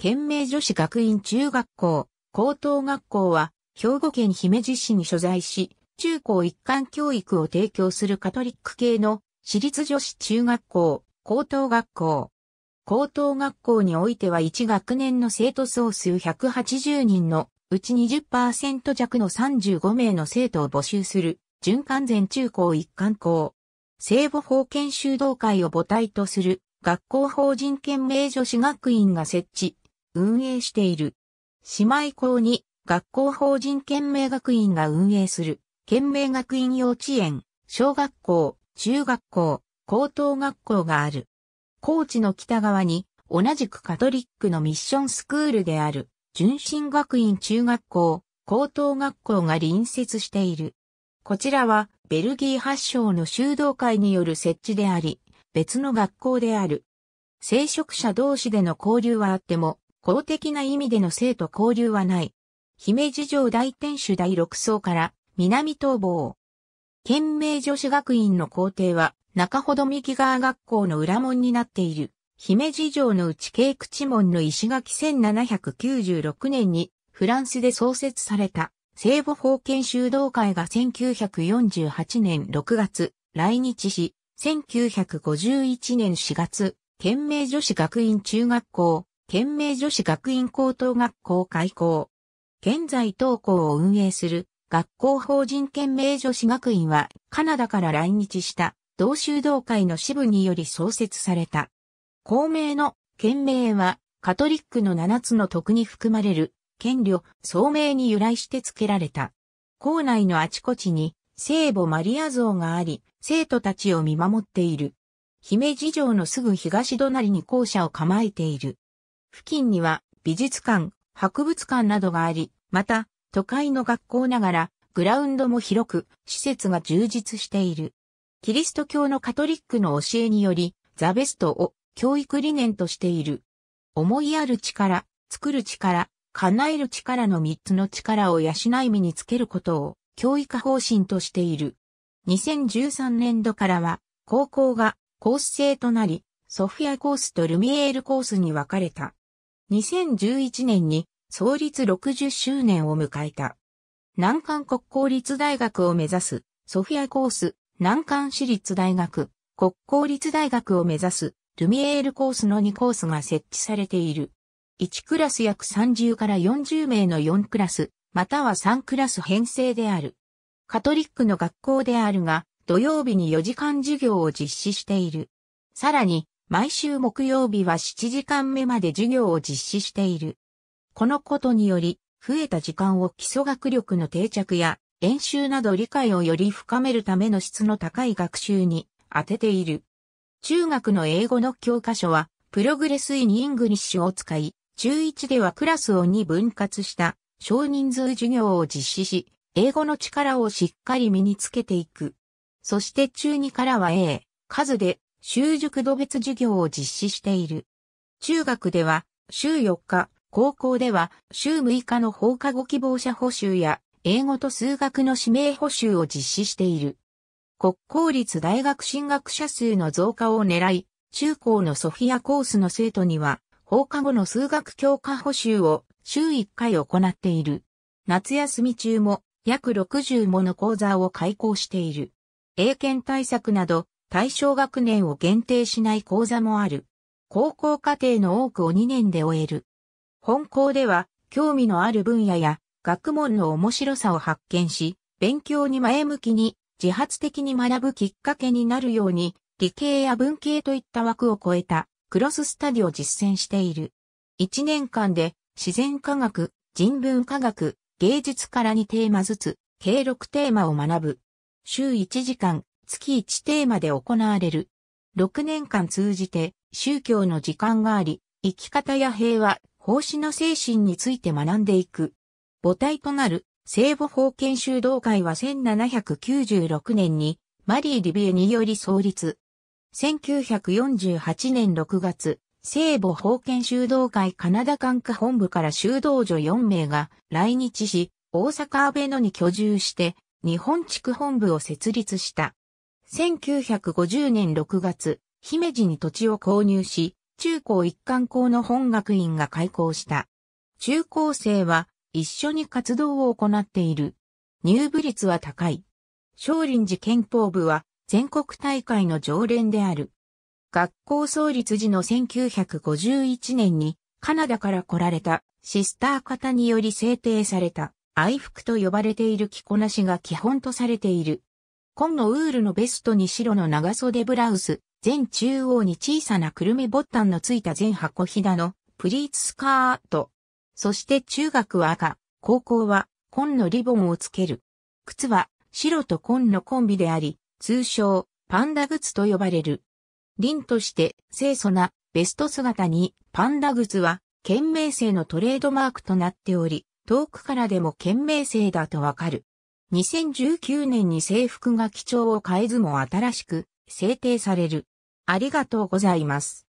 県名女子学院中学校、高等学校は、兵庫県姫路市に所在し、中高一貫教育を提供するカトリック系の私立女子中学校、高等学校。高等学校においては1学年の生徒総数180人のうち20%弱の35名の生徒を募集する準完全中高一貫校。聖母法研修道会を母体とする学校法人県名女子学院が設置、運営している。姉妹校に学校法人県名学院が運営する、県名学院幼稚園、小学校、中学校、高等学校がある。高知の北側に、同じくカトリックのミッションスクールである、純真学院中学校、高等学校が隣接している。こちらは、ベルギー発祥の修道会による設置であり、別の学校である。聖職者同士での交流はあっても、公的な意味での生徒交流はない。姫路城大天守第六層から南東房。県名女子学院の校庭は中ほど右側学校の裏門になっている。姫路城の内渓口門の石垣1796年にフランスで創設された聖母封建修道会が1948年6月来日し、1951年4月、県名女子学院中学校県名女子学院高等学校開校。現在当校を運営する学校法人県名女子学院はカナダから来日した同修道会の支部により創設された。公明の県名はカトリックの7つの徳に含まれる権利、聡名に由来して付けられた。校内のあちこちに聖母マリア像があり、生徒たちを見守っている。姫路城のすぐ東隣に校舎を構えている。付近には美術館、博物館などがあり、また都会の学校ながらグラウンドも広く施設が充実している。キリスト教のカトリックの教えによりザベストを教育理念としている。思いやる力、作る力、叶える力の3つの力を養い身につけることを教育方針としている。2013年度からは高校がコース制となり、ソフィアコースとルミエールコースに分かれた。2011年に創立60周年を迎えた。南韓国公立大学を目指すソフィアコース、南韓私立大学、国公立大学を目指すルミエールコースの2コースが設置されている。1クラス約30から40名の4クラス、または3クラス編成である。カトリックの学校であるが、土曜日に4時間授業を実施している。さらに、毎週木曜日は7時間目まで授業を実施している。このことにより、増えた時間を基礎学力の定着や演習など理解をより深めるための質の高い学習に当てている。中学の英語の教科書は、プログレスイニングリッシュを使い、中1ではクラスを2分割した少人数授業を実施し、英語の力をしっかり身につけていく。そして中2からは A、数で習熟度別授業を実施している。中学では週4日、高校では週6日の放課後希望者補修や英語と数学の指名補修を実施している。国公立大学進学者数の増加を狙い、中高のソフィアコースの生徒には放課後の数学教科補修を週1回行っている。夏休み中も約60もの講座を開講している。英検対策など対象学年を限定しない講座もある。高校課程の多くを2年で終える。本校では、興味のある分野や学問の面白さを発見し、勉強に前向きに自発的に学ぶきっかけになるように、理系や文系といった枠を超えたクロススタディを実践している。1年間で自然科学、人文科学、芸術から2テーマずつ、計6テーマを学ぶ。週1時間、月1テーマで行われる。6年間通じて宗教の時間があり、生き方や平和、奉仕の精神について学んでいく。母体となる聖母法研修道会は1796年にマリー・リビエにより創立。1948年6月、聖母法研修道会カナダ管区本部から修道女4名が来日し、大阪阿部野に居住して、日本地区本部を設立した。1950年6月、姫路に土地を購入し、中高一貫校の本学院が開校した。中高生は一緒に活動を行っている。入部率は高い。少林寺憲法部は全国大会の常連である。学校創立時の1951年にカナダから来られたシスター方により制定された愛服と呼ばれている着こなしが基本とされている。紺のウールのベストに白の長袖ブラウス、全中央に小さなくるめボタンのついた全箱ひだのプリーツスカート。そして中学は赤、高校は紺のリボンをつける。靴は白と紺のコンビであり、通称パンダ靴と呼ばれる。凛として清楚なベスト姿にパンダ靴は県名性のトレードマークとなっており、遠くからでも県名性だとわかる。2019年に制服が基調を変えずも新しく制定される。ありがとうございます。